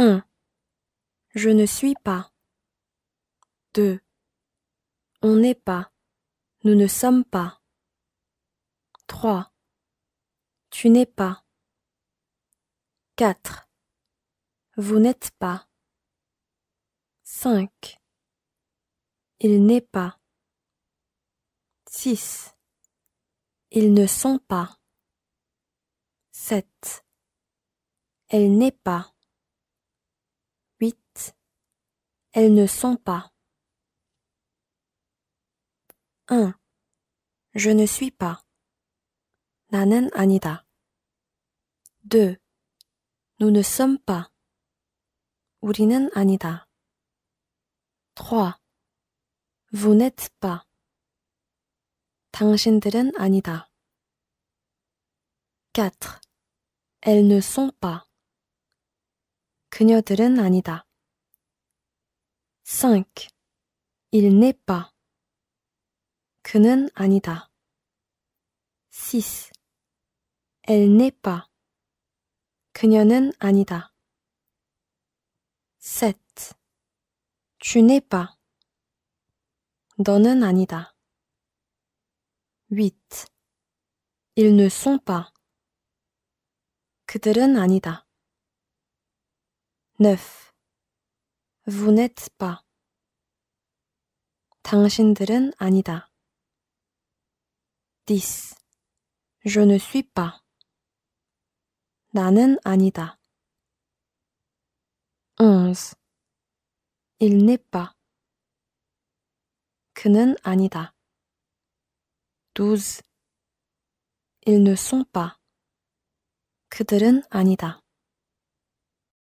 1. Je ne suis pas. 2. On n'est pas. Nous ne sommes pas. 3. Tu n'es pas. 4. Vous n'êtes pas. 5. Il n'est pas. 6. Ils ne sont pas. 7. Elle n'est pas. Elles ne sont pas. 1. Je ne suis pas. 나는 아니다. 2. Nous ne sommes pas. 우리는 아니다. 3. Vous n'êtes pas. 당신들은 아니다. 4. Elles ne sont pas. 그녀들은 아니다. 5. Il n'est pas. 그는 아니다. 6. Elle n'est pas. 그녀는 아니다. 7. Tu n'es pas. 너는 아니다. 8. Ils ne sont pas. 그들은 아니다. 9. Vous n'êtes pas. 당신들은 아니다. 10. Je ne suis pas. 나는 아니다. 11. Il n'est pas. 그는 아니다. 12. Ils ne sont pas. 그들은 아니다.